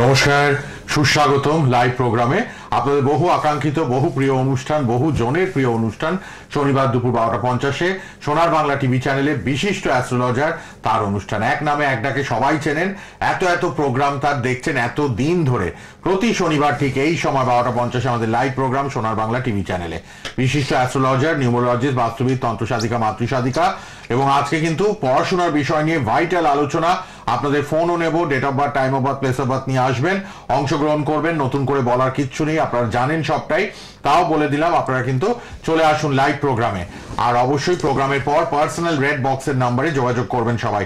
নমস্কার সুস্বাগতম লাইভ প্রোগ্রামে আপনাদের বহু আকাঙ্ক্ষিত বহু প্রিয় অনুষ্ঠান বহু জনের প্রিয় অনুষ্ঠান শনিবার দুপুর বারোটা পঞ্চাশে সোনার বাংলা টিভি চ্যানেলে বিশিষ্ট অ্যাস্ট্রোলজার তার অনুষ্ঠান এক নামে এক ডাকে সবাই চেনেন এত এত প্রোগ্রাম তার দেখছেন এত দিন ধরে প্রতি শনিবার ঠিক এই সময় বারোটা পঞ্চাশে আমাদের লাইভ প্রোগ্রাম সোনার বাংলা টিভি চ্যানেলে বিশিষ্ট অ্যাস্ট্রোলজার নিউমোলজিস্ট বাস্তবিক তন্ত্রসাধিকা মাতৃসাধিকা এবং আজকে কিন্তু পড়াশোনার বিষয় নিয়ে ভাইটাল আলোচনা আপনাদের ফোনও নেব date of birth time of birth place of birth নিয়ে আসবেন অংশগ্রহণ করবেন নতুন করে বলার কিচ্ছু নেই আপনারা জানেন সবটাই তাও বলে দিলাম আপনারা কিন্তু চলে আসুন লাইভ প্রোগ্রামে আর অবশ্যই প্রোগ্রামের পর পার্সোনাল রেড বক্সের নাম্বারে যোগাযোগ করবেন সবাই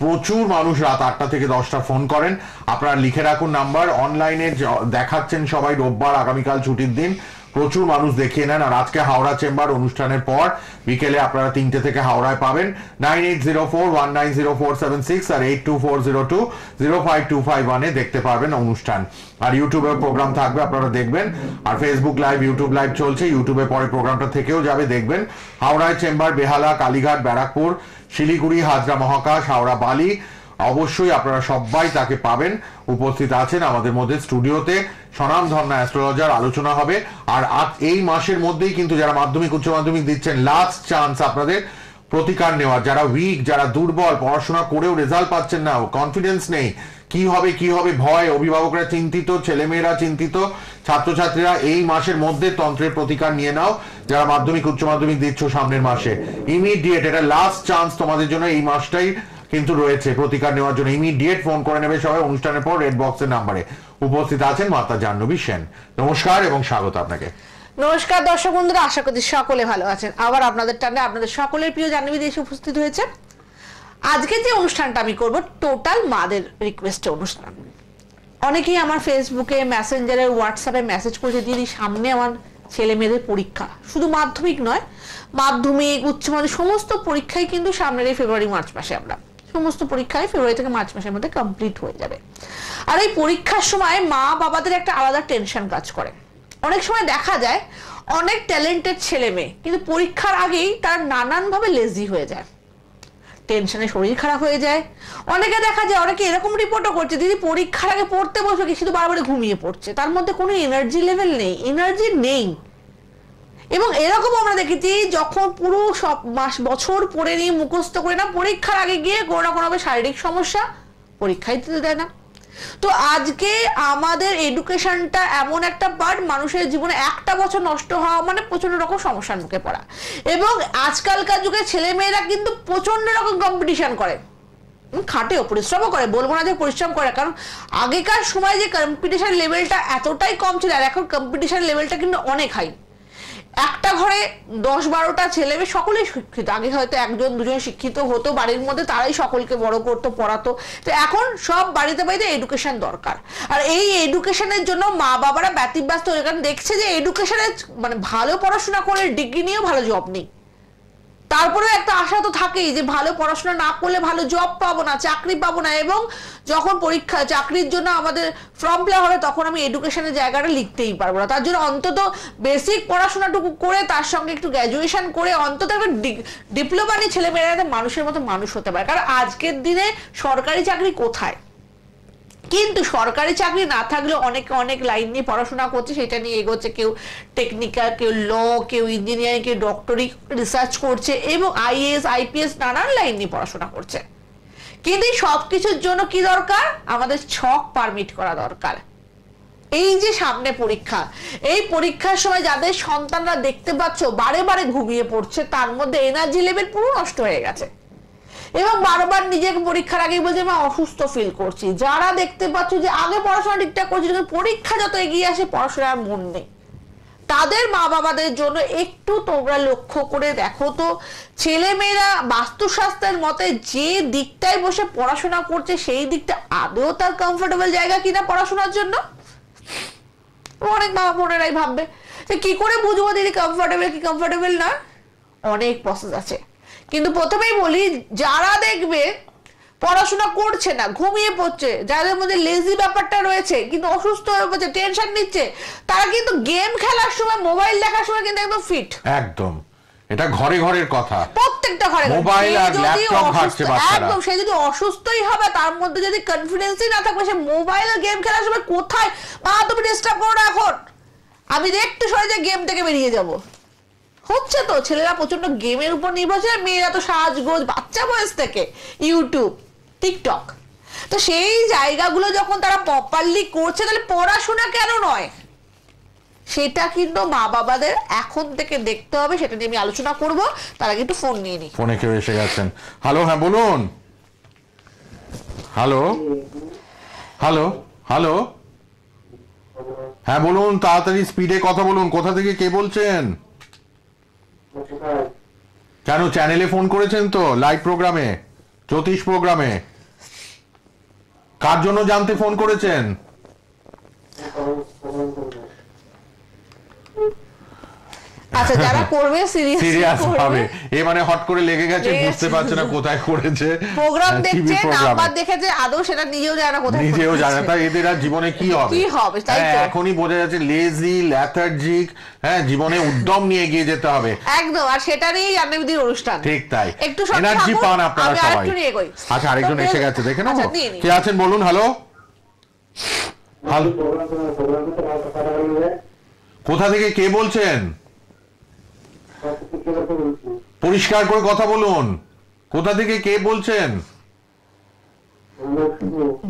প্রচুর মানুষ রাত আটটা থেকে দশটা ফোন করেন আপনারা লিখে রাখুন নাম্বার অনলাইনে দেখাচ্ছেন সবাই রোববার আগামীকাল ছুটির দিন প্রচুর মানুষ দেখে নেন আর আজকে হাওড়া চেম্বার অনুষ্ঠানের পর বিকেলে আপনারা তিনটে থেকে হাওড়ায় পাবেন nine eight zero four one nine zero four seven six আর eight two four zero two zero five two five ওয়ানে দেখতে পারবেন অনুষ্ঠান আর ইউটিউবে প্রোগ্রাম থাকবে আপনারা দেখবেন আর ফেসবুক লাইভ ইউটিউব লাইভ চলছে ইউটিউবে পরে প্রোগ্রামটা থেকেও যাবে দেখবেন হাওড়ায় চেম্বার বেহালা কালীঘাট ব্যারাকপুর শিলিগুড়ি হাজরা মহাকাশ হাওড়া বালি অবশ্যই আপনারা সবাই তাকে পাবেন উপস্থিত আছেন আমাদের মধ্যে স্টুডিওতে স্বনামধন্য অ্যাস্ট্রোলজার আলোচনা হবে আর এই মাসের মধ্যেই কিন্তু যারা মাধ্যমিক উচ্চ মাধ্যমিক দিচ্ছেন লাস্ট চান্স আপনাদের প্রতিকার নেওয়া যারা উইক যারা দুর্বল পড়াশোনা করেও রেজাল্ট পাচ্ছেন না কনফিডেন্স নেই কি হবে কি হবে ভয় অভিভাবকরা চিন্তিত ছেলেমেয়েরা চিন্তিত ছাত্রছাত্রীরা এই মাসের মধ্যে তন্ত্রের প্রতিকার নিয়ে নাও যারা মাধ্যমিক উচ্চ মাধ্যমিক দিচ্ছ সামনের মাসে ইমিডিয়েট এটা লাস্ট চান্স তোমাদের জন্য এই মাসটাই কিন্তু রয়েছে প্রতিকার নেওয়ার জন্য ইমিডিয়েট ফোন করে নেবে সবাই অনুষ্ঠানের পর রেড বক্সের নাম্বারে উপস্থিত আছেন মাতা জাহ্নবী সেন নমস্কার এবং স্বাগত আপনাকে নমস্কার দর্শক বন্ধুরা আশা করি সকলে ভালো আছেন আবার আপনাদের টানে আপনাদের সকলের প্রিয় জাহ্নবী দেশে উপস্থিত হয়েছে আজকে যে অনুষ্ঠানটা আমি করব টোটাল মাদের রিকোয়েস্টে অনুষ্ঠান অনেকেই আমার ফেসবুকে মেসেঞ্জারে হোয়াটসঅ্যাপে মেসেজ করেছে দিদি সামনে আমার ছেলে মেয়েদের পরীক্ষা শুধু মাধ্যমিক নয় মাধ্যমিক উচ্চ মাধ্যমিক সমস্ত পরীক্ষাই কিন্তু সামনের এই ফেব্রুয়ারি মার্চ মাসে আমরা সমস্ত পরীক্ষায় ফেব্রুয়ারি থেকে মার্চ মাসের মধ্যে কমপ্লিট হয়ে যাবে আর এই পরীক্ষার সময় মা বাবাদের একটা আলাদা টেনশন কাজ করে অনেক সময় দেখা যায় অনেক ট্যালেন্টেড ছেলে মেয়ে কিন্তু পরীক্ষার আগেই তারা নানানভাবে লেজি হয়ে যায় টেনশনে শরীর খারাপ হয়ে যায় অনেকে দেখা যায় অনেকে এরকম রিপোর্টও করছে দিদি পরীক্ষার আগে পড়তে বসবে কি শুধু বারবার ঘুমিয়ে পড়ছে তার মধ্যে কোনো এনার্জি লেভেল নেই এনার্জি নেই এবং এরকম আমরা দেখেছি যখন পুরো সব মাস বছর পড়ে নিয়ে মুখস্ত করে না পরীক্ষার আগে গিয়ে কোনো না কোনোভাবে শারীরিক সমস্যা পরীক্ষায় দিতে দেয় না তো আজকে আমাদের এডুকেশনটা এমন একটা পার্ট মানুষের জীবনে একটা বছর নষ্ট হওয়া মানে প্রচন্ড রকম সমস্যার মুখে পড়া এবং আজকালকার যুগে ছেলেমেয়েরা কিন্তু প্রচন্ড রকম কম্পিটিশন করে খাটেও পরিশ্রমও করে বলবো না যে পরিশ্রম করে কারণ আগেকার সময় যে কম্পিটিশন লেভেলটা এতটাই কম ছিল আর এখন কম্পিটিশন লেভেলটা কিন্তু অনেক হাই একটা ঘরে দশ বারোটা ছেলে মেয়ে সকলেই শিক্ষিত আগে হয়তো একজন দুজন শিক্ষিত হতো বাড়ির মধ্যে তারাই সকলকে বড় করতো পড়াতো তো এখন সব বাড়িতে বাড়িতে এডুকেশন দরকার আর এই এডুকেশনের জন্য মা বাবারা ব্যতিব্যস্ত হয়ে কারণ দেখছে যে এডুকেশনের মানে ভালো পড়াশোনা করে ডিগ্রি নিয়েও ভালো জব নেই তারপরেও একটা আশা তো থাকেই যে ভালো পড়াশোনা না করলে ভালো জব পাবো না চাকরি পাবো না এবং যখন পরীক্ষা চাকরির জন্য আমাদের ফর্ম ফিল হবে তখন আমি এডুকেশনের জায়গাটা লিখতেই পারবো না তার জন্য অন্তত বেসিক পড়াশোনাটুকু করে তার সঙ্গে একটু গ্র্যাজুয়েশন করে অন্তত একটা ডিপ্লোমা নিয়ে ছেলেমেয়েরা মানুষের মতো মানুষ হতে পারে কারণ আজকের দিনে সরকারি চাকরি কোথায় কিন্তু সরকারি চাকরি না থাকলে অনেকে অনেক লাইন নিয়ে পড়াশোনা করছে সেটা নিয়ে এগোচ্ছে কেউ টেকনিক্যাল কেউ ল কেউ ইঞ্জিনিয়ারিং কেউ ডক্টরি রিসার্চ করছে এবং আইএস আইপিএস নানান লাইন নিয়ে পড়াশোনা করছে কিন্তু সব কিছুর জন্য কি দরকার আমাদের ছক পারমিট করা দরকার এই যে সামনে পরীক্ষা এই পরীক্ষার সময় যাদের সন্তানরা দেখতে পাচ্ছ বারে বারে ঘুমিয়ে পড়ছে তার মধ্যে এনার্জি লেভেল পুরো নষ্ট হয়ে গেছে এবং বারবার নিজেকে পরীক্ষার আগেই বলছে আমি অসুস্থ ফিল করছি যারা দেখতে পাচ্ছ যে আগে পড়াশোনা ঠিকঠাক করছে কিন্তু পরীক্ষা যত এগিয়ে আসে পড়াশোনার মন নেই তাদের মা বাবাদের জন্য একটু তোমরা লক্ষ্য করে দেখো তো ছেলেমেয়েরা বাস্তুশাস্ত্রের মতে যে দিকটায় বসে পড়াশোনা করছে সেই দিকটা আদৌ তার কমফোর্টেবল জায়গা কিনা পড়াশোনার জন্য অনেক বাবা বোনেরাই ভাববে যে কি করে বুঝবো দিদি কমফোর্টেবল কি কমফোর্টেবল না অনেক প্রসেস আছে কিন্তু প্রথমেই বলি যারা দেখবে পড়াশোনা করছে না ঘুমিয়ে পড়ছে যাদের মধ্যে লেজি ব্যাপারটা রয়েছে কিন্তু অসুস্থ হয়ে পড়ছে টেনশন নিচ্ছে তারা কিন্তু গেম খেলার সময় মোবাইল দেখার সময় কিন্তু একদম ফিট একদম এটা ঘরে ঘরের কথা প্রত্যেকটা ঘরে মোবাইল আর ল্যাপটপ ঘাটছে বাচ্চারা একদম সে যদি অসুস্থই হবে তার মধ্যে যদি কনফিডেন্সই না থাকে সে মোবাইল আর গেম খেলার সময় কোথায় মা তুমি ডিস্টার্ব করো না এখন আমি একটু সরে যে গেম থেকে বেরিয়ে যাবো হচ্ছে তো ছেলেরা প্রচন্ড গেমের উপর নির্ভরশীল মেয়েরা তো সাজগোজ বাচ্চা বয়স থেকে ইউটিউব টিকটক তো সেই জায়গাগুলো যখন তারা প্রপারলি করছে তাহলে পড়াশোনা কেন নয় সেটা কিন্তু মা বাবাদের এখন থেকে দেখতে হবে সেটা নিয়ে আমি আলোচনা করব তার আগে একটু ফোন নিয়ে নিই ফোনে কেউ এসে গেছেন হ্যালো হ্যাঁ বলুন হ্যালো হ্যালো হ্যালো হ্যাঁ বলুন তাড়াতাড়ি স্পিডে কথা বলুন কোথা থেকে কে বলছেন কেন চ্যানেলে ফোন করেছেন তো লাইভ প্রোগ্রামে জ্যোতিষ প্রোগ্রামে কার জন্য জানতে ফোন করেছেন আচ্ছা যারা করবে সিরিয়াস হবে এ মানে হট করে লেগে গেছে বুঝতে পারছে না কোথায় করেছে প্রোগ্রাম দেখছে নাম্বার দেখেছে আদৌ সেটা নিজেও জানে না কোথায় নিজেও জানে তাই এদের আর জীবনে কি হবে কি হবে তাই হ্যাঁ, এখনই বোঝা যাচ্ছে লেজি ল্যাথার্জিক হ্যাঁ জীবনে উদ্যম নিয়ে গিয়ে যেতে হবে একদম আর সেটা নিয়েই জান্নাবিদির অনুষ্ঠান ঠিক তাই একটু এনার্জি পান আপনারা সবাই আচ্ছা আরেকজন এসে গেছে দেখে নাও আচ্ছা, কে আছেন বলুন হ্যালো হ্যালো কোথা থেকে কে বলছেন পরিষ্কার করে কথা বলুন কোথা থেকে কে বলছেন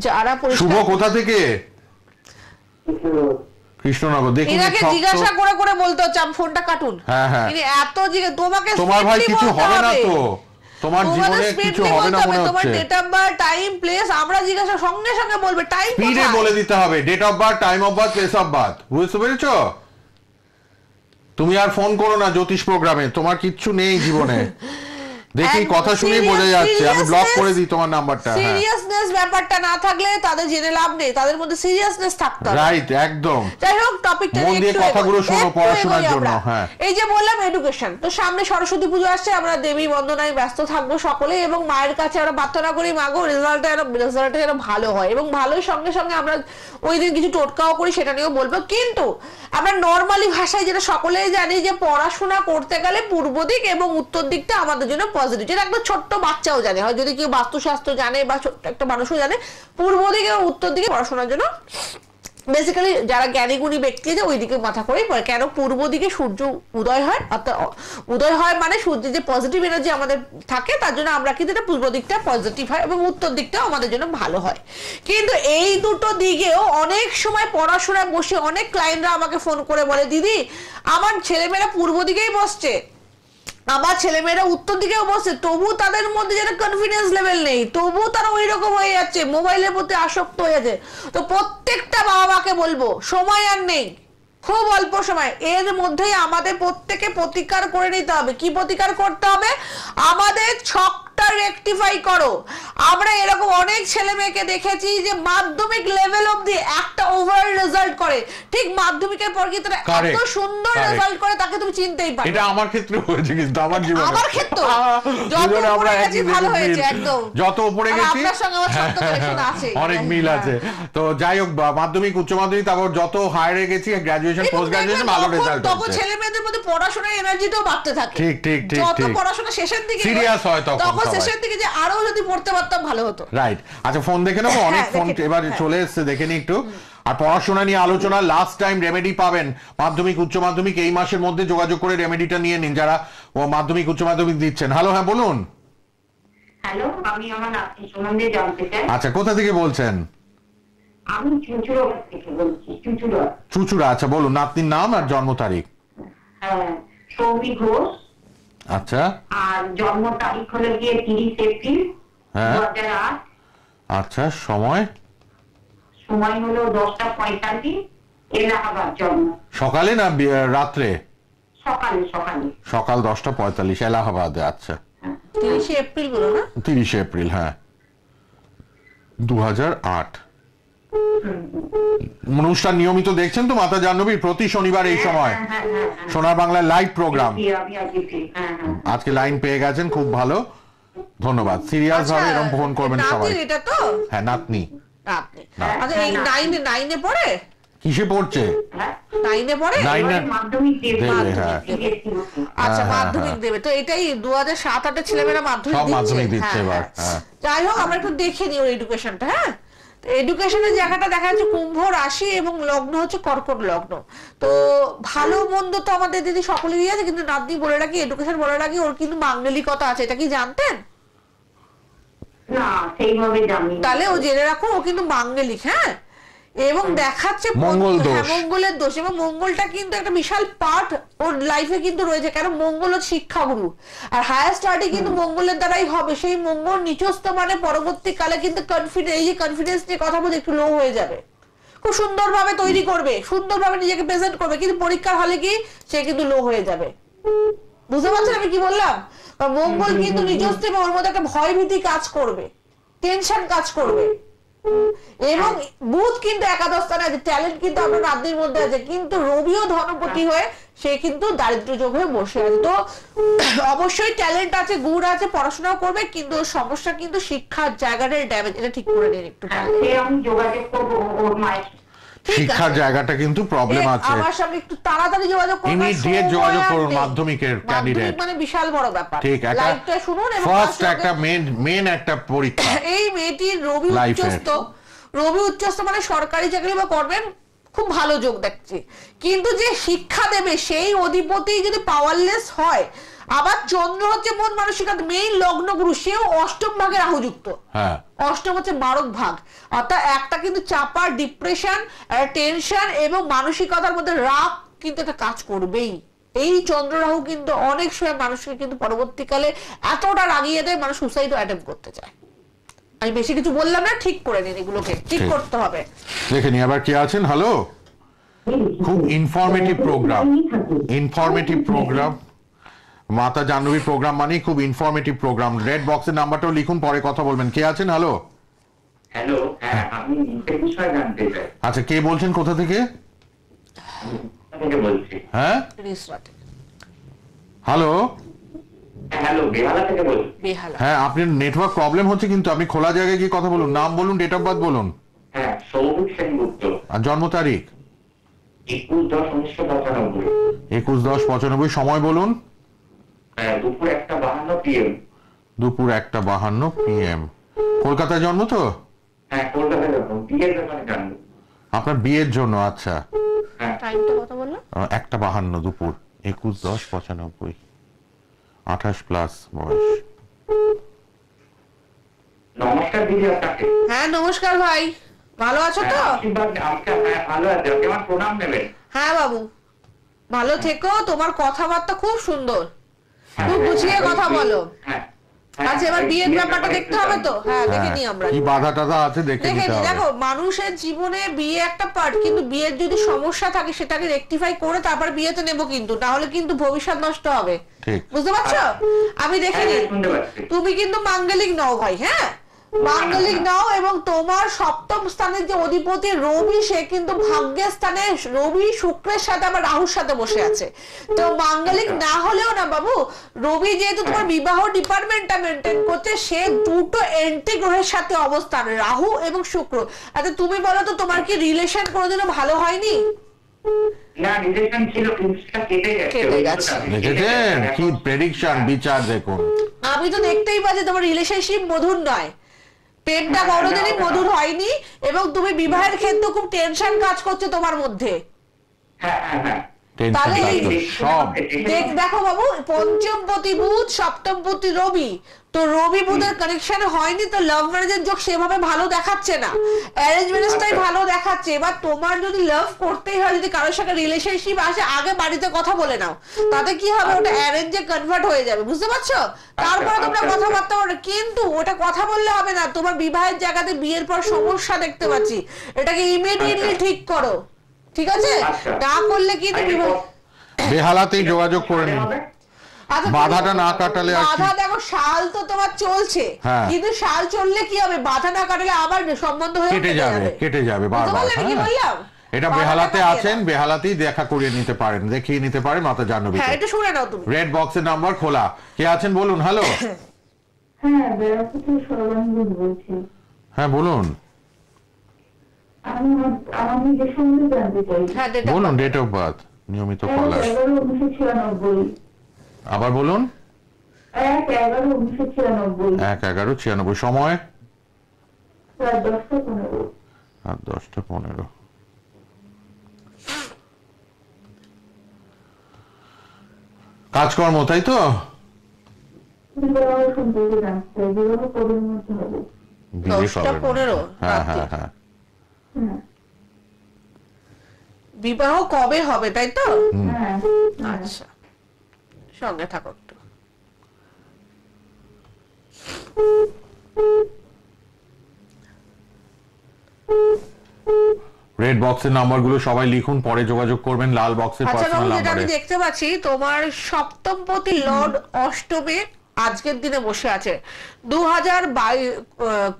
যারা শুভ কোথা থেকে কৃষ্ণনগর দেখুন জিজ্ঞাসা করে করে বলতে হচ্ছে আমি ফোনটা কাটুন হ্যাঁ হ্যাঁ এত জিজ্ঞাসা তোমাকে তোমার ভাই কিছু হবে না তো তোমার জীবনে কিছু হবে না মনে হচ্ছে তোমার date of birth time place আমরা জিজ্ঞাসা সঙ্গে সঙ্গে বলবে টাইম স্পিডে বলে দিতে হবে date of birth time of birth place of birth বুঝতে পেরেছো তুমি আর ফোন করো না জ্যোতিষ প্রোগ্রামে তোমার কিচ্ছু নেই জীবনে দেখি কথা শুনেই বোঝা যাচ্ছে আমি ব্লক করে দিই তোমার নাম্বারটা সিরিয়াসনেস হ্যাঁ। ব্যাপারটা না থাকলে তাদের জেনে লাভ নেই তাদের মধ্যে সিরিয়াসনেস থাকতো হবে রাইট একদম যাই হোক টপিকটা মন দিয়ে কথাগুলো শোনো পড়াশোনার জন্য হ্যাঁ এই যে বললাম এডুকেশন তো সামনে সরস্বতী পূজা আসছে আমরা দেবী বন্দনায় ব্যস্ত থাকবো সকলে এবং মায়ের কাছে আমরা প্রার্থনা করি মাগো রেজাল্টটা যেন রেজাল্টটা যেন ভালো হয় এবং ভালোর সঙ্গে সঙ্গে আমরা ওই দিন কিছু টোটকাও করি সেটা নিয়েও বলবো কিন্তু আমরা নর্মালি ভাষায় যেটা সকলেই জানি যে পড়াশোনা করতে গেলে পূর্ব দিক এবং উত্তর দিকটা আমাদের জন্য পজিটিভ যেটা একটা ছোট্ট বাচ্চাও জানে হয় যদি কেউ বাস্তুশাস্ত্র জানে বা ছোট্ট একটা মানুষও জানে পূর্ব দিকে বা উত্তর দিকে পড়াশোনার জন্য বেসিক্যালি যারা জ্ঞানীগুণী ব্যক্তি ওই দিকে মাথা করেই পড়ে কেন পূর্ব দিকে সূর্য উদয় হয় অর্থাৎ উদয় হয় মানে সূর্যের যে পজিটিভ এনার্জি আমাদের থাকে তার জন্য আমরা কিন্তু এটা পূর্ব দিকটা পজিটিভ হয় এবং উত্তর দিকটাও আমাদের জন্য ভালো হয় কিন্তু এই দুটো দিকেও অনেক সময় পড়াশোনায় বসে অনেক ক্লায়েন্টরা আমাকে ফোন করে বলে দিদি আমার ছেলেমেয়েরা পূর্ব দিকেই বসছে আমার ছেলেমেয়েরা উত্তর দিকেও বসে তবু তাদের মধ্যে যেটা কনফিডেন্স লেভেল নেই তবু তারা ওই রকম হয়ে যাচ্ছে মোবাইলের প্রতি আসক্ত হয়ে যাচ্ছে তো প্রত্যেকটা বাবা মাকে বলবো সময় আর নেই খুব অল্প সময় এর মধ্যেই আমাদের প্রত্যেকে প্রতিকার করে নিতে হবে কি প্রতিকার করতে হবে আমাদের ছক ভুলটা রেকটিফাই করো আমরা এরকম অনেক ছেলে মেয়েকে দেখেছি যে মাধ্যমিক লেভেল অবধি একটা ওভারঅল রেজাল্ট করে ঠিক মাধ্যমিকের পর কি তারা এত সুন্দর রেজাল্ট করে তাকে তুমি চিনতেই পারো এটা আমার ক্ষেত্রে হয়েছে কি আমার জীবনে আমার ক্ষেত্রে যত উপরে গেছি ভালো হয়েছে একদম যত উপরে গেছি আপনার সঙ্গে আমার সত্য কানেকশন হ্যাঁ, আছে অনেক মিল হ্যাঁ। আছে তো যাই হোক মাধ্যমিক উচ্চ মাধ্যমিক তারপর যত হায়ারে গেছি গ্রাজুয়েশন পোস্ট গ্রাজুয়েশন ভালো রেজাল্ট তখন ছেলে মেয়েদের মধ্যে পড়াশোনার এনার্জিটাও বাড়তে থাকে ঠিক ঠিক ঠিক যত পড়াশোনা শেষের দিকে সিরিয়াস হয় তখন শেষের দিকে যে আরো যদি পড়তে পারতাম ভালো হতো রাইট আচ্ছা ফোন দেখে নেবো হ্যাঁ, অনেক ফোন এবার হ্যাঁ। চলে এসছে দেখে নি একটু আর পড়াশোনা নিয়ে আলোচনা লাস্ট টাইম রেমেডি পাবেন মাধ্যমিক উচ্চ মাধ্যমিক এই মাসের মধ্যে যোগাযোগ করে রেমেডিটা নিয়ে নিন যারা ও মাধ্যমিক উচ্চ মাধ্যমিক দিচ্ছেন হ্যালো হ্যাঁ বলুন হ্যালো আমি আমার সম্বন্ধে জানতে চাই আচ্ছা কোথা থেকে বলছেন আমি চুচুড়া থেকে বলছি চুচুড়া চুচুড়া আচ্ছা বলুন নাতনির নাম আর জন্ম তারিখ হ্যাঁ সৌমি ঘোষ আচ্ছা আর জন্ম তারিখ হলো গিয়ে তিরিশ এপ্রিল হ্যাঁ। আচ্ছা সময় সময় হলো দশটা পঁয়তাল্লিশ এলাহাবাদ জন্ম সকালে না রাত্রে সকালে সকালে সকাল দশটা পঁয়তাল্লিশ এলাহাবাদে আচ্ছা হ্যাঁ। তিরিশে এপ্রিল বলো না তিরিশে এপ্রিল হ্যাঁ দু হাজার আট অনুষ্ঠান নিয়মিত দেখছেন তো মাতা জাহ্নবী প্রতি শনিবার এই হ্যাঁ, সময় হ্যাঁ, হ্যাঁ, সোনার বাংলার লাইভ প্রোগ্রাম আজকে লাইন পেয়ে গেছেন খুব ভালো ধন্যবাদ সিরিয়াস আচ্ছা, ভাবে এরকম ফোন করবেন সবাই এটা তো হ্যাঁ নাতনি আচ্ছা নাইনে কিসে পড়ছে মাধ্যমিক আচ্ছা মাধ্যমিক দেবে তো এটাই দিচ্ছে মাধ্যমিক দিচ্ছে এবার যাই হোক আমরা একটু দেখে নিই ওর এডুকেশনটা হ্যাঁ এডুকেশনের জায়গাটা দেখা যাচ্ছে কুম্ভ রাশি এবং লগ্ন হচ্ছে কর্কট লগ্ন তো ভালো মন্দ তো আমাদের দিদি সকলেরই আছে কিন্তু নাতনি বলে রাখি এডুকেশন বলে রাখি ওর কিন্তু মাঙ্গলিকতা আছে এটা কি জানতেন তাহলে ও জেনে রাখো ও কিন্তু মাঙ্গলিক হ্যাঁ এবং দেখাচ্ছে হ্যাঁ, মঙ্গলের দোষ এবং মঙ্গলটা কিন্তু একটা বিশাল পার্ট ওর লাইফে কিন্তু রয়েছে কারণ মঙ্গল হচ্ছে শিক্ষাগুরু আর হায়ার স্টাডি কিন্তু মঙ্গলের দ্বারাই হবে সেই মঙ্গল নিচস্ত মানে পরবর্তীকালে কিন্তু কনফিডেন্স এই যে কনফিডেন্স নিয়ে কথা বলতে একটু লো হয়ে যাবে খুব সুন্দরভাবে তৈরি করবে সুন্দরভাবে নিজেকে প্রেজেন্ট করবে কিন্তু পরীক্ষার হলে কি সে কিন্তু লো হয়ে যাবে বুঝতে পারছেন আমি কি বললাম মঙ্গল কিন্তু নিজস্ব ওর মধ্যে একটা ভয় ভীতি কাজ করবে টেনশন কাজ করবে এবং বুধ কিন্তু একাদশ স্থানে আছে ট্যালেন্ট কিন্তু আপনার মধ্যে আছে কিন্তু রবিও ধনপতি হয়ে সে কিন্তু দারিদ্র যোগ হয়ে বসে আছে তো অবশ্যই ট্যালেন্ট আছে গুণ আছে পড়াশোনাও করবে কিন্তু সমস্যা কিন্তু শিক্ষার জায়গাটার ড্যামেজ এটা ঠিক করে নিন একটু হ্যাঁ, যোগাযোগ করবো মায়ের শিক্ষার জায়গাটা কিন্তু প্রবলেম আছে আমার সঙ্গে একটু তাড়াতাড়ি যোগাযোগ করুন ইমিডিয়েট যোগাযোগ করুন মাধ্যমিকের ক্যান্ডিডেট মানে বিশাল বড় ব্যাপার ঠিক একটা শুনুন এবং ফার্স্ট একটা মেন মেন একটা পরীক্ষা এই মেয়েটির রবি উচ্চস্ত রবি উচ্চস্ত মানে সরকারি চাকরি বা করবেন খুব ভালো যোগ দেখছে কিন্তু যে শিক্ষা দেবে সেই অধিপতি যদি পাওয়ারলেস হয় আবার চন্দ্র হচ্ছে মন মানসিকতা মেইন লগ্ন গুরু সেও অষ্টম ভাগে রাহুযুক্ত অষ্টম হচ্ছে মারক ভাগ অর্থাৎ একটা কিন্তু চাপা ডিপ্রেশন টেনশন এবং মানসিকতার মধ্যে রাগ কিন্তু একটা কাজ করবেই এই চন্দ্র রাহু কিন্তু অনেক সময় মানুষকে কিন্তু পরবর্তীকালে এতটা রাগিয়ে দেয় মানুষ সুসাইড অ্যাটেম্প করতে চায় আমি বেশি কিছু বললাম না ঠিক করে নিন এগুলোকে ঠিক করতে হবে দেখে নি আবার কে আছেন হ্যালো খুব ইনফরমেটিভ প্রোগ্রাম ইনফরমেটিভ প্রোগ্রাম মাতা জাহ্নবীর প্রোগ্রাম মানে খুব ইনফরমেটিভ প্রোগ্রাম রেড বক্সের নাম্বারটাও লিখুন পরে কথা বলবেন কে আছেন হ্যালো হ্যালো আচ্ছা কে বলছেন কোথা থেকে হ্যাঁ হ্যালো হ্যাঁ আপনার নেটওয়ার্ক প্রবলেম হচ্ছে কিন্তু আপনি খোলা জায়গায় গিয়ে কথা বলুন নাম বলুন ডেট অফ বার্থ বলুন হ্যাঁ, আর জন্ম তারিখ একুশ দশ পঁচানব্বই সময় বলুন হ্যাঁ দুপুর একটা বাহান্ন পিএম দুপুর একটা বাহান্ন পিএম কলকাতায় জন্ম তো হ্যাঁ কলকাতায় জন্ম বিয়ের ব্যাপারে জানবো আপনার বিয়ের জন্য আচ্ছা হ্যাঁ। একটা বাহান্ন দুপুর একুশ দশ পঁচানব্বই আঠাশ প্লাস বয়স নমস্কার দিদি আপনাকে হ্যাঁ নমস্কার ভাই ভালো আছো তো হ্যাঁ, আচ্ছা, হ্যাঁ, হ্যাঁ বাবু ভালো থেকো তোমার কথাবার্তা খুব সুন্দর খুব হ্যাঁ, কথা বলো হ্যাঁ, হ্যাঁ। আচ্ছা, মানুষের জীবনে বিয়ে একটা পার্ট কিন্তু বিয়ের যদি সমস্যা থাকে সেটাকে করে তারপর বিয়েতে কিন্তু কিন্তু ভবিষ্যৎ নষ্ট হবে বুঝতে পারছো আমি দেখে নি তুমি কিন্তু মাঙ্গলিক নও ভাই হ্যাঁ মাঙ্গলিক নাও এবং তোমার সপ্তম স্থানের যে অধিপতি রবি সে কিন্তু ভাগ্যের স্থানে রবি শুক্রের সাথে আবার রাহুর সাথে বসে আছে তো মাঙ্গলিক না হলেও না বাবু রবি যেহেতু তোমার বিবাহ ডিপার্টমেন্টটা মেনটেন করছে সে দুটো এন্টি গ্রহের সাথে অবস্থান রাহু এবং শুক্র আচ্ছা তুমি বলো তো তোমার কি রিলেশন কোনোদিনও ভালো হয়নি আমি তো দেখতেই পাচ্ছি তোমার রিলেশনশিপ মধুর নয় পেটটা কোনোদিনই মধুর হয়নি এবং তুমি বিবাহের ক্ষেত্রে খুব টেনশন কাজ করছে তোমার মধ্যে হ্যাঁ হ্যাঁ, হ্যাঁ। রবি তো রবি বুধের কানেকশন হয়নি তো ম্যারেজের যোগ সেভাবে ভালো দেখাচ্ছে না আচ্ছা। ভালো দেখাচ্ছে তোমার যদি হয় যদি কারোর রিলেশনশিপ আসে আগে বাড়িতে কথা বলে নাও তাতে কি হবে ওটা অ্যারেঞ্জে আচ্ছা। কনভার্ট হয়ে যাবে বুঝতে পারছো আচ্ছা, তারপরে তোমরা কথাবার্তা বলো কিন্তু ওটা কথা বললে হবে না তোমার বিবাহের জায়গাতে বিয়ের পর সমস্যা দেখতে পাচ্ছি এটাকে ইমিডিয়েটলি ঠিক করো ঠিক আছে তা আচ্ছা। করলে কি আচ্ছা। বেহালাতেই যোগাযোগ করে নিন আচ্ছা, বাধাটা না কাটালে বাধা দেখো শাল তো তোমার চলছে হ্যাঁ। কিন্তু শাল চললে কি হবে বাধা না কাটালে আবার সম্বন্ধ হয়ে কেটে যাবে কেটে যাবে বারবার হ্যাঁ। এটা বেহালাতে আছেন বেহালাতেই দেখা করিয়ে নিতে পারেন দেখিয়ে নিতে পারেন মাতা জাহ্নবী হ্যাঁ এটা শুনে নাও তুমি রেড বক্সের নাম্বার খোলা কে আছেন বলুন হ্যালো হ্যাঁ বলুন হ্যাঁ, বলুন ডেট অফ বার্থ নিয়মিত কলার আবার বলুন এক এগারো ছিয়ানব্বই সময় দশটা পনেরো কাজকর্ম তাই তো বিয়ে পনেরো হ্যাঁ হ্যাঁ হ্যাঁ বিবাহ কবে হবে তাই তো আচ্ছা সঙ্গে থাকো একটু রেড বক্সের নাম্বারগুলো সবাই লিখুন পরে যোগাযোগ করবেন লাল বক্সের পার্সোনাল নাম্বারে আচ্ছা আমি দেখতে পাচ্ছি তোমার সপ্তমপতি লর্ড অষ্টমে আজকের দিনে বসে আছে দু হাজার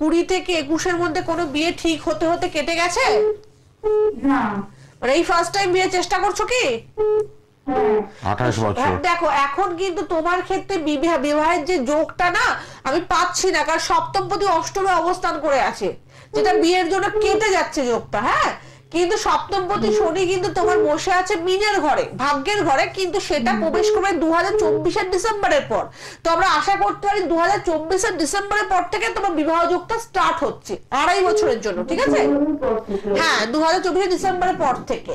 কুড়ি থেকে একুশের মধ্যে কোনো বিয়ে ঠিক হতে হতে কেটে গেছে মানে এই ফার্স্ট টাইম বিয়ে চেষ্টা করছো কি হ্যাঁ। হ্যাঁ, দেখো এখন কিন্তু তোমার ক্ষেত্রে বিবাহের যে যোগটা না আমি পাচ্ছি না কারণ সপ্তম প্রতি অষ্টমে অবস্থান করে আছে যেটা বিয়ের জন্য কেটে যাচ্ছে যোগটা হ্যাঁ কিন্তু সপ্তমপতি শনি কিন্তু তোমার বসে আছে মিনের ঘরে ভাগ্যের ঘরে কিন্তু সেটা প্রবেশ করবে দু হাজার ডিসেম্বরের পর তো আমরা আশা করতে পারি দু হাজার ডিসেম্বরের পর থেকে তোমার বিবাহ যুগটা স্টার্ট হচ্ছে আড়াই বছরের জন্য ঠিক আছে হ্যাঁ দু হাজার ডিসেম্বরের পর থেকে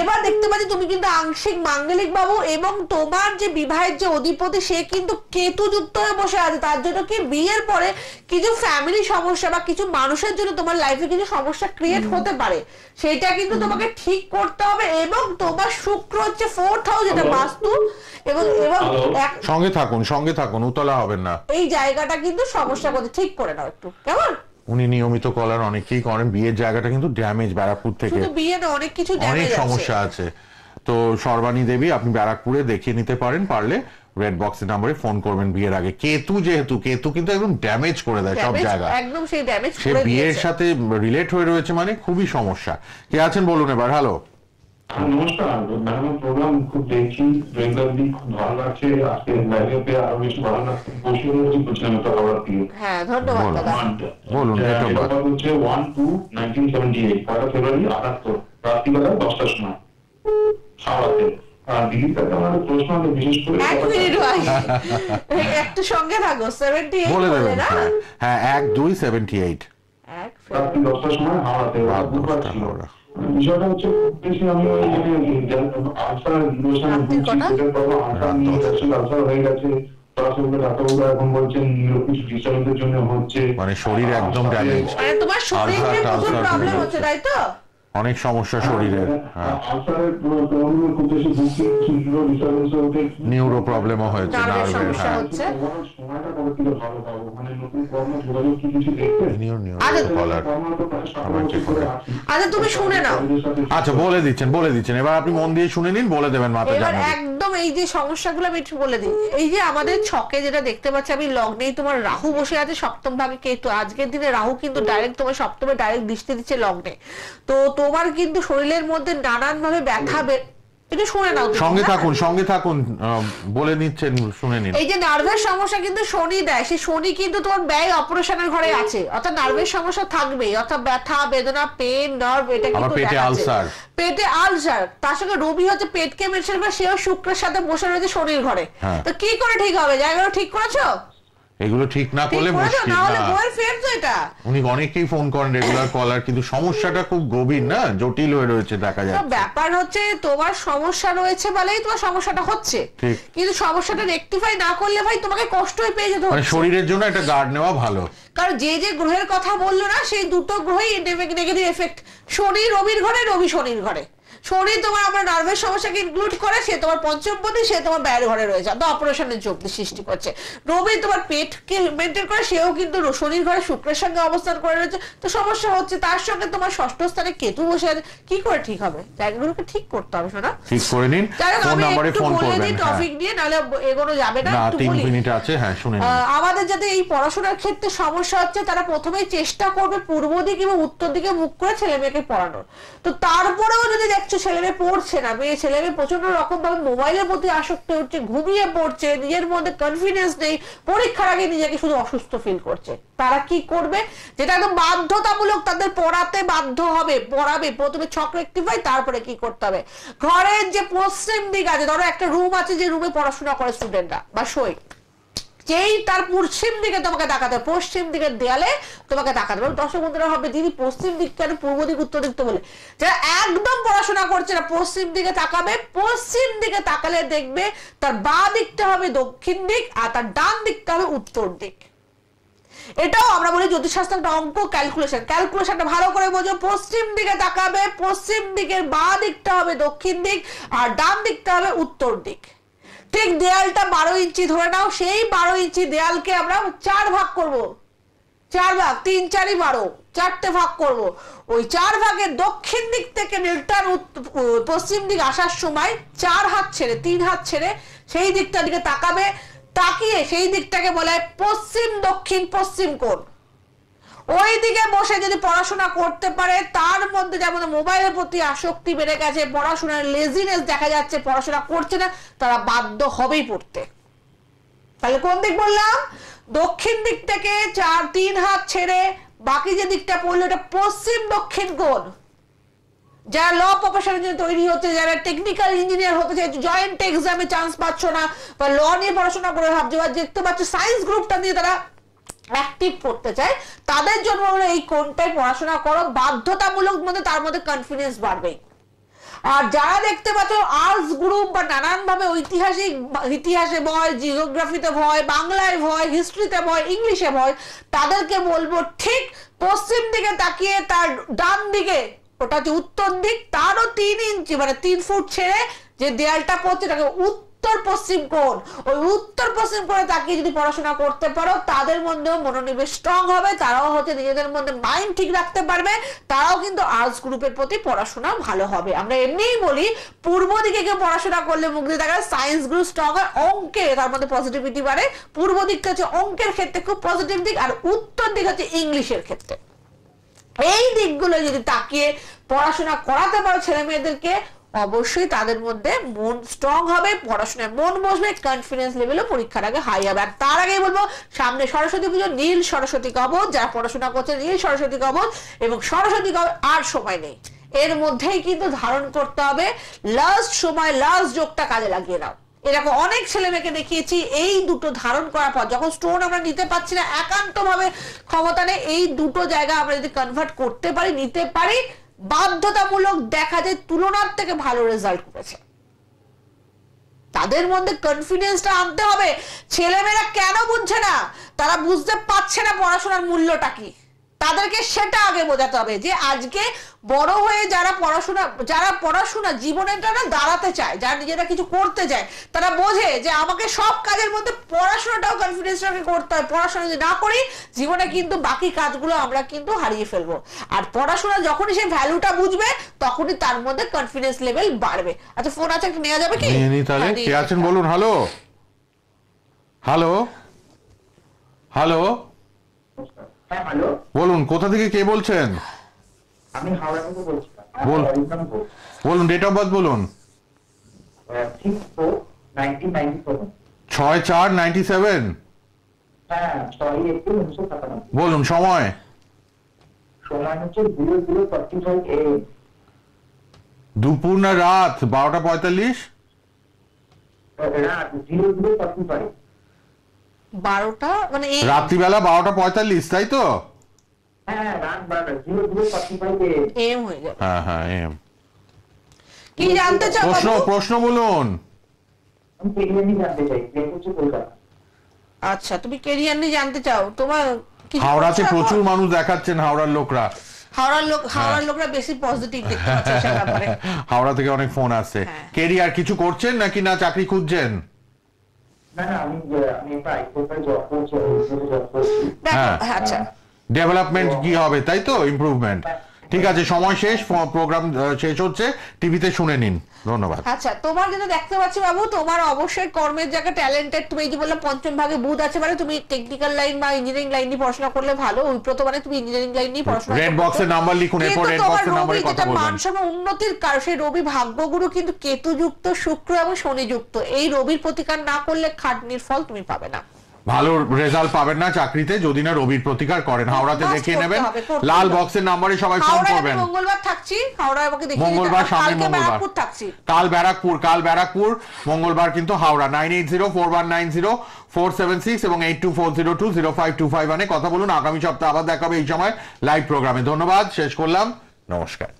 এবার দেখতে পাচ্ছি তুমি কিন্তু আংশিক মাঙ্গলিক বাবু এবং তোমার যে বিবাহের যে অধিপতি সে কিন্তু কেতু যুক্ত হয়ে বসে আছে তার জন্য কি বিয়ের পরে কিছু ফ্যামিলি সমস্যা বা কিছু মানুষের জন্য তোমার লাইফে কিছু সমস্যা ক্রিয়েট হতে পারে সে সেটা কিন্তু তোমাকে ঠিক করতে হবে এবং তোমার শুক্র হচ্ছে ফোর্থ হাউস এটা বাস্তু এবং এবং সঙ্গে থাকুন সঙ্গে থাকুন উতলা হবেন না এই জায়গাটা কিন্তু সমস্যা করতে ঠিক করে নাও একটু কেমন উনি নিয়মিত কলার অনেকেই করেন বিয়ের জায়গাটা কিন্তু ড্যামেজ ব্যারাকপুর থেকে বিয়ের অনেক কিছু অনেক সমস্যা আছে তো সর্বাণী দেবী আপনি ব্যারাকপুরে দেখিয়ে নিতে পারেন পারলে রেড বক্সের নম্বরে ফোন করবেন বিয়ের আগে কেতু যেহেতু কেতু কিন্তু একদম ড্যামেজ করে দেয় সব জায়গা একদম সেই ড্যামেজ দিয়েছে বিয়ের সাথে রিলেট হয়ে রয়েছে মানে খুবই সমস্যা কে আছেন বলুন এবার হ্যালো নমস্কার দিয়ে হ্যাঁ, বলুন ওয়ান টু রাত্রিবেলা দশটার সময় একটা সঙ্গে এখন বলছেন কিছু জন্য হচ্ছে মানে শরীর একদম ড্যামেজ মানে তোমার প্রবলেম হচ্ছে তাই তো অনেক সমস্যা শরীরের হ্যাঁ, হ্যাঁ। হ্যাঁ, নিউরো প্রবলেমও হয়েছে আচ্ছা তুমি শুনে নাও আচ্ছা বলে দিচ্ছেন বলে দিচ্ছেন এবার আপনি মন দিয়ে শুনে নিন বলে দেবেন মাথা একদম এই যে সমস্যাগুলো আমি একটু বলে দিই এই যে আমাদের ছকে যেটা দেখতে পাচ্ছি আমি লগ্নেই তোমার রাহু বসে আছে সপ্তম ভাগে কেতু আজকের দিনে রাহু কিন্তু ডাইরেক্ট তোমার সপ্তমে ডাইরেক্ট দৃষ্টি দিচ্ছে লগ্নে তো তোমার কিন্তু শরীরের মধ্যে নানান ভাবে ব্যথা সঙ্গে থাকুন সঙ্গে থাকুন বলে নিচ্ছেন শুনে নিন এই যে নার্ভের সমস্যা কিন্তু শনি দেয় সেই শনি কিন্তু তোমার ব্যয় অপারেশনের ঘরে আছে অর্থাৎ নার্ভের সমস্যা থাকবেই অর্থাৎ ব্যথা বেদনা পেন নার্ভ এটা কিন্তু পেটে আলসার পেটে আলসার তার সঙ্গে রবি হচ্ছে পেটকে মেশার বা সেও শুক্রের সাথে বসে রয়েছে শনির ঘরে হ্যাঁ। তো কি করে ঠিক হবে জায়গাটা ঠিক করেছো এগুলো ঠিক না করলে মুশকিল না উনি অনেকেই ফোন করেন রেগুলার কলার কিন্তু সমস্যাটা খুব গভীর না জটিল হয়ে রয়েছে দেখা যায় ব্যাপার হচ্ছে তোমার সমস্যা রয়েছে বলেই তোমার সমস্যাটা হচ্ছে কিন্তু সমস্যাটা রেকটিফাই না করলে ভাই তোমাকে কষ্টই পেয়ে যেতে হবে মানে শরীরের জন্য একটা গার্ড নেওয়া ভালো কারণ যে যে গ্রহের কথা বললো না সেই দুটো গ্রহই নেগেটিভ এফেক্ট শনি রবির ঘরে রবি শনির ঘরে শরীর তোমার আমার নার্ভের সমস্যাকে ইনক্লুড করে সে তোমার পঞ্চমপতি সে তোমার বাইরে ঘরে রয়েছে অত অপারেশনের যোগ্য সৃষ্টি করছে রবি তোমার পেটকে মেনটেন করে সেও কিন্তু শনির ঘরে শুক্রের সঙ্গে অবস্থান করে রয়েছে তো সমস্যা হচ্ছে তার সঙ্গে তোমার ষষ্ঠ স্থানে কেতু বসে আছে কি করে ঠিক হবে জায়গাগুলোকে ঠিক করতে হবে শোনা ঠিক করে নিন ফোন নম্বরে ফোন করবেন টপিক হ্যাঁ। নিয়ে নালে এগোনো যাবে না একটু বলি মিনিট আছে হ্যাঁ শুনে আমাদের যাতে এই পড়াশোনার ক্ষেত্রে সমস্যা হচ্ছে তারা প্রথমেই চেষ্টা করবে পূর্ব দিকে এবং উত্তর দিকে মুখ করে ছেলে মেয়েকে পড়ানোর তো তারপরেও যদি দেখ দেখছো ছেলেমেয়ে পড়ছে না মেয়ে ছেলেমেয়ে প্রচন্ড রকম ভাবে মোবাইলের প্রতি আসক্ত হচ্ছে ঘুমিয়ে পড়ছে নিজের মধ্যে কনফিডেন্স নেই পরীক্ষার আগে নিজেকে শুধু অসুস্থ ফিল করছে তারা কি করবে যেটা একদম বাধ্যতামূলক তাদের পড়াতে বাধ্য হবে পড়াবে প্রথমে ছক রেক্টিফাই তারপরে কি করতে হবে ঘরের যে পশ্চিম দিক আছে ধরো একটা রুম আছে যে রুমে পড়াশোনা করে স্টুডেন্টরা বা সই যেই তার পশ্চিম দিকে তোমাকে তাকাতে পশ্চিম দিকের দেয়ালে তোমাকে তাকাতে হবে দর্শক বন্ধুরা হবে দিদি পশ্চিম দিক কেন পূর্ব দিক উত্তর দিক তো বলে যারা একদম পড়াশোনা করছে না পশ্চিম দিকে তাকাবে পশ্চিম দিকে তাকালে দেখবে তার বা দিকটা হবে দক্ষিণ দিক আর তার ডান দিকটা হবে উত্তর দিক এটাও আমরা বলি জ্যোতিষশাস্ত্র একটা অঙ্ক ক্যালকুলেশন ক্যালকুলেশনটা ভালো করে বোঝো পশ্চিম দিকে তাকাবে পশ্চিম দিকের বা দিকটা হবে দক্ষিণ দিক আর ডান দিকটা হবে উত্তর দিক ঠিক দেয়ালটা বারো ইঞ্চি ধরে নাও সেই বারো ইঞ্চি দেয়ালকে আমরা চার ভাগ করব চার ভাগ তিন চারি বারো চারটে ভাগ করব ওই চার ভাগে দক্ষিণ দিক থেকে নীলটার পশ্চিম দিক আসার সময় চার হাত ছেড়ে তিন হাত ছেড়ে সেই দিকটার দিকে তাকাবে তাকিয়ে সেই দিকটাকে বলে পশ্চিম দক্ষিণ পশ্চিম কোণ ওই দিকে বসে যদি পড়াশোনা করতে পারে তার মধ্যে যেমন মোবাইলের প্রতি আসক্তি বেড়ে গেছে পড়াশোনার লেজিনেস দেখা যাচ্ছে পড়াশোনা করছে না তারা বাধ্য হবেই পড়তে তাহলে কোন দিক বললাম দক্ষিণ দিক থেকে চার তিন হাত ছেড়ে বাকি যে দিকটা পড়লো ওটা পশ্চিম দক্ষিণ কোণ যারা ল প্রফেশনের জন্য তৈরি হচ্ছে যারা টেকনিক্যাল ইঞ্জিনিয়ার হতে চাই জয়েন্ট এক্সামে চান্স পাচ্ছ না বা ল নিয়ে পড়াশোনা করে ভাবছো বা দেখতে পাচ্ছ সায়েন্স গ্রুপটা নিয়ে তারা অ্যাক্টিভ করতে চায় তাদের জন্য আমরা এই কোনটাই পড়াশোনা করো বাধ্যতামূলক মধ্যে তার মধ্যে কনফিডেন্স বাড়বে আর যারা দেখতে পাচ্ছ আর্টস গ্রুপ বা নানানভাবে ঐতিহাসিক ইতিহাসে ভয় জিওগ্রাফিতে ভয় বাংলায় ভয় হিস্ট্রিতে ভয় ইংলিশে ভয় তাদেরকে বলবো ঠিক পশ্চিম দিকে তাকিয়ে তার ডান দিকে ওটা হচ্ছে উত্তর দিক তারও তিন ইঞ্চি মানে তিন ফুট ছেড়ে যে দেয়ালটা পড়ছে তাকে উত্তর উত্তর পশ্চিম কোণ ওই উত্তর পশ্চিম কোণে তাকিয়ে যদি পড়াশোনা করতে পারো তাদের মধ্যেও মনোনিবেশ স্ট্রং হবে তারাও হচ্ছে নিজেদের মধ্যে মাইন্ড ঠিক রাখতে পারবে তারাও কিন্তু আর্টস গ্রুপের প্রতি পড়াশোনা ভালো হবে আমরা এমনিই বলি পূর্ব দিকে কেউ পড়াশোনা করলে মুখ দিয়ে সায়েন্স গ্রুপ স্ট্রং হয় অঙ্কে তার মধ্যে পজিটিভিটি বাড়ে পূর্ব দিকটা হচ্ছে অঙ্কের ক্ষেত্রে খুব পজিটিভ দিক আর উত্তর দিক হচ্ছে ইংলিশের ক্ষেত্রে এই দিকগুলো যদি তাকিয়ে পড়াশোনা করাতে পারো ছেলে মেয়েদেরকে অবশ্যই তাদের মধ্যে মন স্ট্রং হবে পড়াশোনায় মন বসবে কনফিডেন্স লেভেলও পরীক্ষার আগে হাই হবে আর তার আগে বলবো সামনে সরস্বতী পুজো নীল সরস্বতী কবচ যারা পড়াশোনা করছে নীল সরস্বতী কবচ এবং সরস্বতী কবচ আর সময় নেই এর মধ্যেই কিন্তু ধারণ করতে হবে লাস্ট সময় লাস্ট যোগটা কাজে লাগিয়ে নাও এরকম অনেক ছেলে মেয়েকে দেখিয়েছি এই দুটো ধারণ করার পর যখন স্টোন আমরা নিতে পারছি না একান্ত ভাবে ক্ষমতা নেই এই দুটো জায়গা আমরা যদি কনভার্ট করতে পারি নিতে পারি বাধ্যতামূলক দেখা যায় তুলনার থেকে ভালো রেজাল্ট করেছে তাদের মধ্যে কনফিডেন্সটা আনতে হবে ছেলেমেয়েরা কেন বুঝছে না তারা বুঝতে পারছে না পড়াশোনার মূল্যটা কি তাদেরকে সেটা আগে বোঝাতে হবে যে আজকে বড় হয়ে যারা পড়াশোনা যারা পড়াশোনা জীবনেটা না দাঁড়াতে চায় যারা নিজেরা কিছু করতে যায় তারা বোঝে যে আমাকে সব কাজের মধ্যে পড়াশোনাটাও কনফিডেন্স রাখে করতে হয় পড়াশোনা যদি না করি জীবনে কিন্তু বাকি কাজগুলো আমরা কিন্তু হারিয়ে ফেলবো আর পড়াশোনা যখনই সে ভ্যালুটা বুঝবে তখনই তার মধ্যে কনফিডেন্স লেভেল বাড়বে আচ্ছা ফোন আছে একটা নেওয়া যাবে কি তাহলে হ্যাঁ, কে আছেন বলুন হ্যালো হ্যালো হ্যাঁ, বলুন কোথা থেকে কে বলছেন আমি হাওড়া বলুন ডেট অফ বার্থ বলুন ছয় চার হ্যাঁ, নাইনটি সেভেন বলুন সময় দুপুর না রাত বারোটা পঁয়তাল্লিশ রাত জিরো জিরো মানে রাত্রিবেলা বারোটা পঁয়তাল্লিশ তাই তো হ্যাঁ, হ্যাঁ, হ্যাঁ, কি জানতে চাও প্রশ্ন প্রশ্ন বলুন আচ্ছা তুমি কেরিয়ার নিয়ে জানতে চাও তোমার হাওড়াতে প্রচুর মানুষ দেখাচ্ছেন হাওড়ার লোকরা হাওড়ার লোক হাওড়ার লোকরা বেশি পজিটিভ দেখতে হাওড়া থেকে অনেক ফোন আসছে কেরিয়ার কিছু করছেন নাকি না চাকরি খুঁজছেন ডেভেলপমেন্ট হ্যাঁ, হ্যাঁ, আচ্ছা। হ্যাঁ। কি হবে তাই তো ইম্প্রুভমেন্ট ঠিক আছে সময় শেষ প্রোগ্রাম শেষ হচ্ছে টিভিতে শুনে নিন ধন্যবাদ আচ্ছা তোমার যেটা দেখতে পাচ্ছি বাবু তোমার অবশ্যই কর্মের জায়গা ট্যালেন্টেড তুমি যে বললে পঞ্চম ভাগে বুধ আছে মানে তুমি টেকনিক্যাল লাইন বা ইঞ্জিনিয়ারিং লাইন নিয়ে পড়াশোনা করলে ভালো উইপ্রত মানে তুমি ইঞ্জিনিয়ারিং লাইন নিয়ে পড়াশোনা রেড বক্সে নাম্বার লিখুন এরপর রেড বক্সে নম্বরে কথা বলবেন মানসম উন্নতির কারণ সেই রবি ভাগ্যগুরু কিন্তু কেতু যুক্ত শুক্র এবং শনি যুক্ত এই রবির প্রতিকার না করলে খাটনির ফল তুমি পাবে না ভালো রেজাল্ট পাবেন না চাকরিতে যদি না রবির প্রতিকার করেন হ্যাঁ, হাওড়াতে দেখিয়ে নেবেন লাল বক্সের নাম্বারে সবাই ফোন করবেন মঙ্গলবার থাকছি হাওড়া মঙ্গলবার কাল ব্যারাকপুর কাল ব্যারাকপুর মঙ্গলবার কিন্তু Howrah nine nine eight zero zero four four one seven six এবং eight two two two four zero zero five five ওয়ানে কথা বলুন আগামী সপ্তাহে আবার দেখাবে এই সময় লাইভ প্রোগ্রামে ধন্যবাদ শেষ করলাম নমস্কার